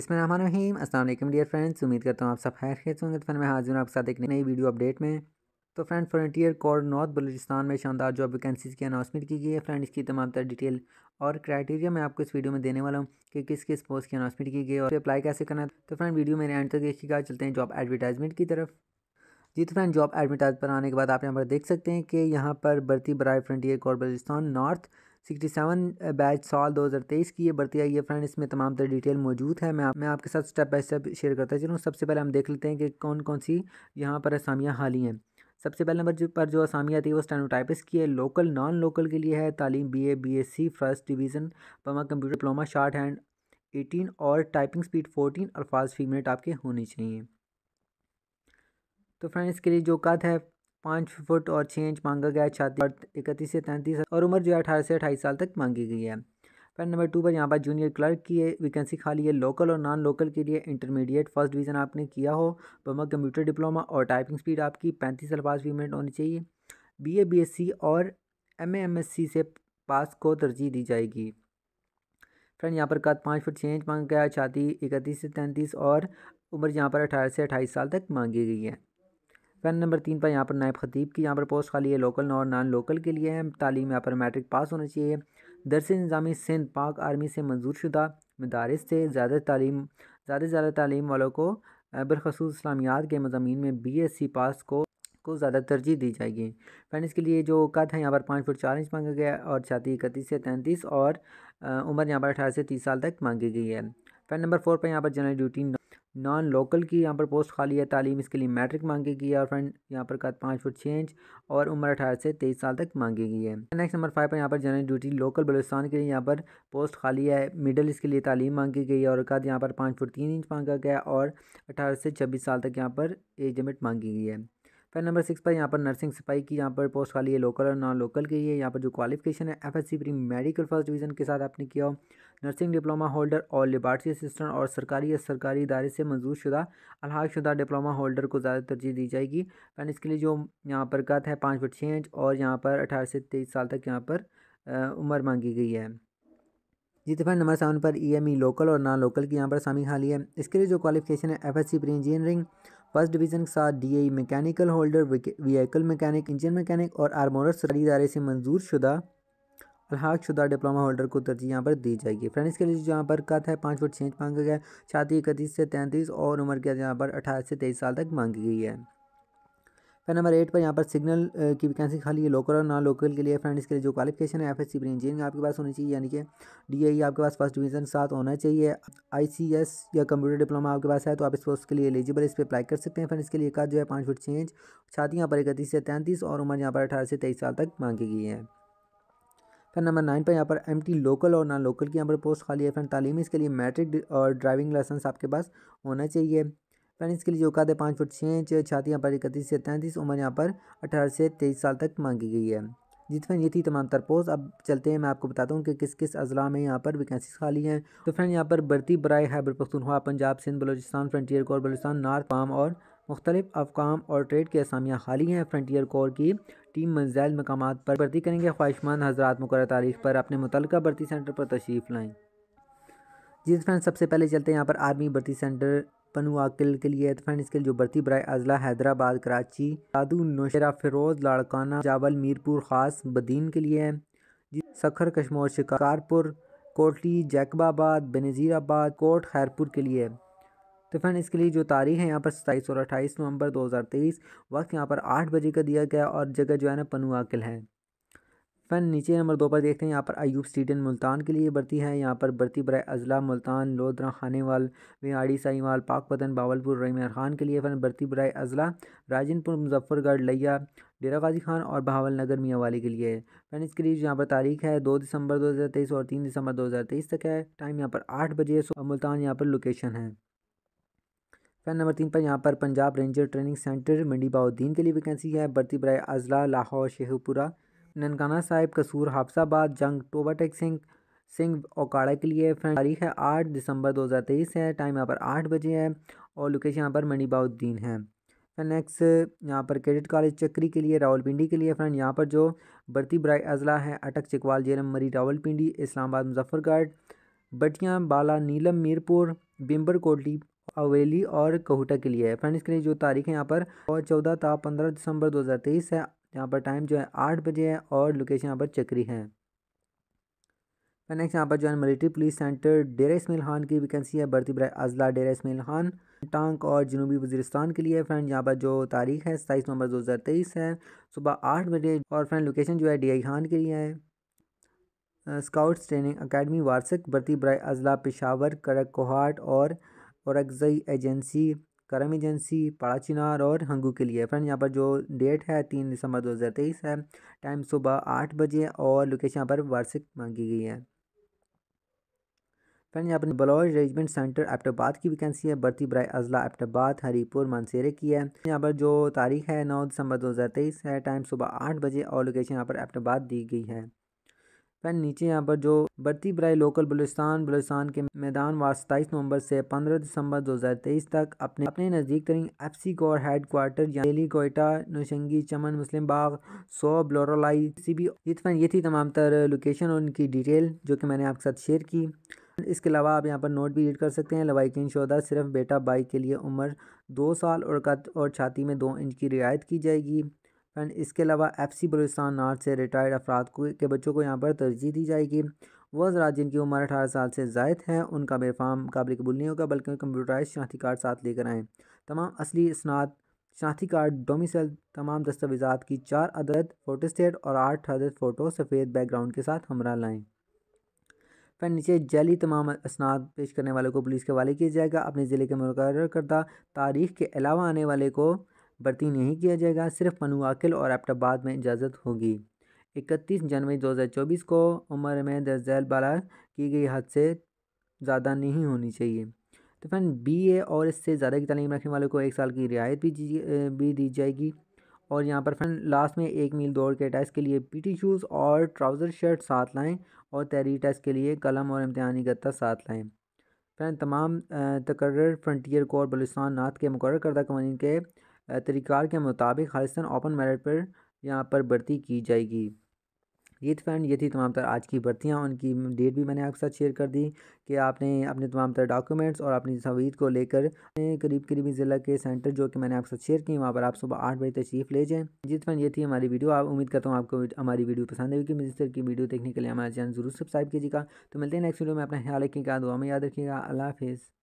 अस्सलाम वालेकुम dear friends उम्मीद करता हूँ आप सब खैर खेत होंगे तो फिर मैं हाजिर हूँ आपके साथ एक नई वीडियो अपडेट में तो friend Frontier Corps North Balochistan में शानदार जॉब वैकेंसीज़ की अनाउंसमेंट की गई है फ्रेंड इसकी तमाम तरह डिटेल और क्राइटेरिया मैं आपको इस वीडियो में देने वाला हूँ कि किस किस पोस्ट की अनाउंसमेंट की गई और अप्लाई कैसे करना है तो फ्रेंड वीडियो मेरे एंड तक देखिएगा चलते हैं जॉब एडवर्टाइजमेंट की तरफ जी तो फ्रेंड जॉब एडवर्टाइज पर आने के बाद आप यहाँ पर देख सकते हैं कि यहाँ पर बरती बराए Frontier Corps Balochistan North sixty seven batch साल दो हज़ार तेईस की ये भर्ती आई है फ्रेंड इसमें तमाम तरह डिटेल मौजूद है मैं आप, मैं आपके साथ स्टेप बाई स्टेप शेयर करता चलूँ सबसे पहले हम देख लेते हैं कि कौन कौन सी यहाँ पर असामियाँ हाली हैं सबसे पहले नंबर पर जो आसामियात थी वो स्टेनोटाइपिस की है लोकल नॉन लोकल के लिए है तालीम B A B S C first division पमा computer diploma short eighteen और टाइपिंग स्पीड फोर्टीन और फास्ट फी मिनट आपके होनी चाहिए तो फ्रेंड इसके लिए जो कद है पाँच फुट और छः इंच मांगा गया है छाती इकतीस से तैंतीस और उम्र जो है अठारह से अट्ठाईस साल तक मांगी गई है फैन नंबर टू पर यहाँ पर जूनियर क्लर्क की वैकेंसी खाली है लोकल और नॉन लोकल के लिए इंटरमीडिएट फर्स्ट डिवीज़न आपने किया हो बमा कंप्यूटर डिप्लोमा और टाइपिंग स्पीड आपकी पैंतीस अल्फाज फी मिनट होनी चाहिए B A B S C और एम एम एस सी से पास को तरजीह दी जाएगी फ्रेंड यहाँ पर कद पाँच फुट छः इंच मांगा गया छाती इकतीस से तैंतीस और उम्र यहाँ पर अठारह से अट्ठाईस साल तक मांगी गई है फैन नंबर तीन पर यहाँ पर नायब खतीब की यहाँ पर पोस्ट खाली है लोकल और नॉन लोकल के लिए है तालीम यहाँ पर मैट्रिक पास होना चाहिए दरस निज़ामी सिंध पाक आर्मी से मंजूर शुदा मदारस से ज़्यादा तालीम ज़्यादा से ज़्यादा तालीम वालों को बरखसूस इस्लामियात के मजामी में बी एस सी पास को को ज़्यादा तरजीह दी जाएगी फैन इसके लिए जो कद है यहाँ पर पाँच फुट चार इंच मांगा गया और छाती इकतीस से तैंतीस और उम्र यहाँ पर अठारह से तीस साल तक मांगी गई है फैन नंबर फोर पर यहाँ पर जनरल ड्यूटी नॉन लोकल की यहाँ पर पोस्ट खाली है तालीम इसके लिए मैट्रिक मांगी गई है और फ्रेंड यहाँ पर कद पाँच फुट छः इंच और उम्र अठारह से तेईस साल तक मांगी गई है नेक्स्ट नंबर फाइव पर यहाँ पर जनरल ड्यूटी लोकल बलोस्तान के लिए यहाँ पर पोस्ट खाली है मिडल इसके लिए तालीम मांगी गई है और कद यहाँ पर पाँच फुट तीन इंच मांगा गया और अठारह से छब्बीस साल तक यहाँ पर एज लिमिट मांगी गई है फिर नंबर सिक्स पर यहाँ पर नर्सिंग सिपाही की यहाँ पर पोस्ट खाली है लोकल और नॉन लोकल की है यहाँ पर जो क्वालिफिकेशन है F S C pre medical first division के साथ आपने किया हो नर्सिंग डिप्लोमा होल्डर और लेबार्ट्री असिस्टेंट और सरकारी या सरकारी इदारे से मंजूर शुदा शुदा डिप्लोमा होल्डर को ज़्यादा तरजीह दी जाएगी फैन इसके लिए जो यहाँ पर कत है पाँच फुट छः इंच और यहाँ पर अठारह से तेईस साल तक यहाँ पर उम्र मांगी गई है जी तो नंबर सेवन पर ई एम ई लोकल और नॉन लोकल की यहाँ पर शामिल हाली है इसके लिए जो क्वालिफिकेशन है F S C pre engineering first division के साथ DAE mechanical holder vehicle mechanic engine mechanic और आर्मोरर सरकारी इदारे से मंजूर शुदा अलहाक शुदा डिप्लोमा होल्डर को तरजीह यहाँ पर दी जाएगी फ्रेंड्स के लिए जहाँ पर कत है पाँच फुट छः इंच मांगा गया छाती इकतीस से तैंतीस और उम्र के यहाँ पर अठारह से तेईस साल तक मांगी गई है फिर नंबर एट पर यहाँ पर सिग्नल की वैकेंसी खाली है लोकल और नॉन लोकल के लिए फ्रेंड इसके लिए जो क्वालिफिकेशन है एफ एस सी इंजीनियरिंग आपके पास होनी चाहिए यानी कि डी e आपके पास फर्स्ट डिवीजन साथ होना चाहिए आई सी एस या कंप्यूटर डिप्लोमा आपके पास है तो आप इस पोस्ट के लिए एलिजिबल इस पर अप्लाई कर सकते हैं फ्रेंड इसके लिए का जो है पाँच फुट चेंज छाती यहाँ पर इकतीस से तैंतीस और उम्र यहाँ पर अठारह से तेईस साल तक मांगी गई है फिर नंबर नाइन पर यहाँ पर एम टी लोकल और नॉन लोकल की यहाँ पर पोस्ट खाली है फिर तालीम इसके लिए मैट्रिक और ड्राइविंग लाइसेंस आपके पास होना चाहिए पेरेंट्स के लिए जो कद है पाँच फुट छः इंच छाती यहाँ पर इकतीस से तैंतीस उम्र यहाँ पर अठारह से तेईस साल तक मांगी गई है जी तो फ्रेंड ये थी तमाम तरपोज अब चलते हैं मैं आपको बताता हूँ कि किस किस अजला में यहाँ पर वैकेंसी खाली हैं तो फ्रेंड यहाँ पर बढ़ती बरए Khyber Pakhtunkhwa Punjab Sindh Balochistan Frontier Corps Balochistan North पाम और मुख्तलिफ अफकाम और ट्रेड की असामियाँ खाली हैं फ्रंटियर कोर की टीम मंजैल मकाम पर भर्ती करेंगे ख्वाहिशमंद हजरा मुकर तारीख पर अपने मुतल भर्ती सेंटर पर तशरीफ़ लाएँ जी फ्रेंड सबसे पहले चलते हैं यहाँ पर आर्मी भर्ती सेंटर पनुआकिल के लिए फ्रेंड्स इसके लिए जो भर्ती बरए अजला हैदराबाद कराची दादू नौशरा फिरोज लाड़काना जावल मीरपुर खास बदीन के लिए सखर कश्मोर शिकारपुर कोटली जैकबाबाद बेनज़ीराबाद कोट खैरपुर के लिए तो फ्रेंड इसके लिए जो तारीख है यहाँ पर सत्ताईस और अट्ठाईस नवंबर 2023 वक्त यहाँ पर आठ बजे का दिया गया और जगह जो है ना पनुआकिल है फैन नीचे नंबर दो पर देखते हैं यहाँ पर अयूब स्टेडियन मुल्तान के लिए भर्ती है यहाँ पर भर्ती बरए अजला मुल्तान लोधरा खानेवाल मियाड़ी साईवाल पाक पतन बावलपुर रहीमर खान के लिए फैन भर्ती बरए अजला राजनपुर मुजफ्फरगढ़ लिया डेरा गाजी खान और बहावल नगर मियाँ वाली के लिए है इसके लिए यहाँ पर तारीख है दो दिसंबर तेईस और तीन दिसंबर तेईस तक है टाइम यहाँ पर आठ बजे मुल्तान यहाँ पर लोकेशन है फैन नंबर तीन पर यहाँ पर Punjab Ranger training centre Mandi Bahauddin के लिए वैकेंसी है भर्ती बरए अजला लाहौर शेखपुरा ननकाना साहिब कसूर हाफसाबाद जंग टोबा टेक सिंह सिंह ओकाड़ा के लिए फ्रेंड तारीख है आठ दिसंबर 2023 है टाइम यहाँ पर आठ बजे है और लोकेशन यहाँ पर मणिबाउद्दीन है फिर नेक्स्ट यहाँ पर क्रेडिट कॉलेज चक्री के लिए रावलपिंडी के लिए फ्रेंड यहाँ पर जो बढ़ती ब्राई अजला है अटक चिकवाल जेलम मरी रावलपिंडी इस्लामाबाद मुजफ्फरगढ़ बटिया बाला नीलम मीरपुर बिम्बर कोटली अवेली और कोहटा के लिए है फ्रेंड इसके लिए जो तारीख है यहाँ पर और चौदह था पंद्रह दिसंबर दो हज़ार तेईस है यहाँ पर टाइम जो है आठ बजे है और लोकेशन यहाँ पर चक्री है नेक्स्ट यहाँ पर जो है military police centre Dera Ismail Khan की वैकेंसी है भर्ती बरए अजला डेरा इसमिल खान टांग और जनूबी वजीरस्तान के लिए फ्रेंड यहाँ पर जो तारीख है सताईस नवंबर दो हज़ार तेईस है सुबह आठ बजे और फ्रेंड लोकेशन जो है डी आई खान के लिए है स्काउट्स ट्रेनिंग अकेडमी वार्षिक भर्ती बरए अजला पेशावर करक कोहाट और औरगजई एजेंसी करम एजेंसी पाड़ा चिनार और हंगू के लिए फ्रेंड यहाँ पर जो डेट है तीन दिसंबर 2023 है टाइम सुबह आठ बजे और लोकेशन यहाँ पर वार्षिक मांगी गई है फ्रेंड यहाँ पर बलौज रेजिमेंट सेंटर एप्टाबाद की वैकेंसी है बढ़ती बरए अजला एप्टाबाद हरीपुर मानसेरे की है यहाँ पर जो तारीख है नौ दिसंबर 2023 है टाइम सुबह आठ बजे और लोकेशन यहाँ पर एप्टाबाद दी गई है फिर नीचे यहाँ पर जो बढ़ती ब्राई लोकल बलुस्तान बलुस्तान के मैदान वार सताईस नवंबर से पंद्रह दिसंबर दो हज़ार तेईस तक अपने अपने नज़दीक तरीन F C Corps headquarter डेली कोयटा नौशंगी चमन मुस्लिम बाग सो ब्लोरोलाई सी भी तो ये थी तमाम तर लोकेशन और उनकी डिटेल जो कि मैंने आपके साथ शेयर की इसके अलावा आप यहाँ पर नोट भी रीड कर सकते हैं किन शोदा सिर्फ बेटा बाई के लिए उम्र दो साल और कत और छाती में दो इंच की रियायत की जाएगी एंड इसके अलावा एफ सी बलोचिस्तान नार्थ से रिटायर्ड अफराद के बच्चों को यहाँ पर तरजीह दी जाएगी वह ज़रात जिनकी उम्र अठारह साल से जायद है उनका बेफाम काबिल कबूल नहीं होगा बल्कि कंप्यूटराइज शनाती कार्ड साथ लेकर आएँ तमाम असली इसनाद शनाती कार्ड डोमिसल तमाम दस्तावेजा की चार अदद फोटोस्टेट और आठ अदद फ़ोटो सफ़ेद बैकग्राउंड के साथ हमरा लाएँ फिर नीचे जैली तमाम इसनाद पेश करने वाले को पुलिस के हवाले किया जाएगा अपने ज़िले के मुकर करदा तारीख के अलावा आने वाले को भर्ती नहीं किया जाएगा सिर्फ मनुआकिल और एबटाबाद में इजाज़त होगी इकतीस जनवरी 2024 को उम्र में दर्जैल बाला की गई हद से ज़्यादा नहीं होनी चाहिए तो फैन बी ए और इससे ज़्यादा की तलीम रखने वालों को एक साल की रियायत भी भी दी जाएगी और यहाँ पर फ्रेंड लास्ट में एक मील दौड़ के टेस्ट के लिए P T shoes trouser shirt साथ लाएँ और तहरीर टेस्ट के लिए कलम और इम्तहानी गत्ता साथ लाएँ फ्रेंड तमाम तकर्र फ्रंटियर कोर बलुस्तान नाथ के मुकर करदा कवानी के तरीक़ार के मुताबिक खालिस्तान ओपन मेरिट पर यहाँ पर भर्ती की जाएगी ये तो फ्रेंड ये थी तमाम तर आज की भर्तियाँ उनकी डेट भी मैंने आपके साथ शेयर कर दी कि आपने अपने तमाम तर डॉक्यूमेंट्स और अपनी सवीद को लेकर करीब करीबी ज़िला के सेंटर जो कि मैंने आपके साथ शेयर की वहाँ पर आप सुबह आठ बजे तशरीफ़ ले जाएँ जी तो फ्रेंड ये थी हमारी वीडियो आप उम्मीद करता हूँ आपको हमारी वीडियो पसंद आएगी मुझे तरह की वीडियो देखने के लिए हमारे चैनल जरूर सब्सक्राइब कीजिएगा तो मिलते हैं नेक्स्ट वीडियो में अपना ख्याल रखिएगा दुआ में याद रखिएगा अल्लाह हाफिज़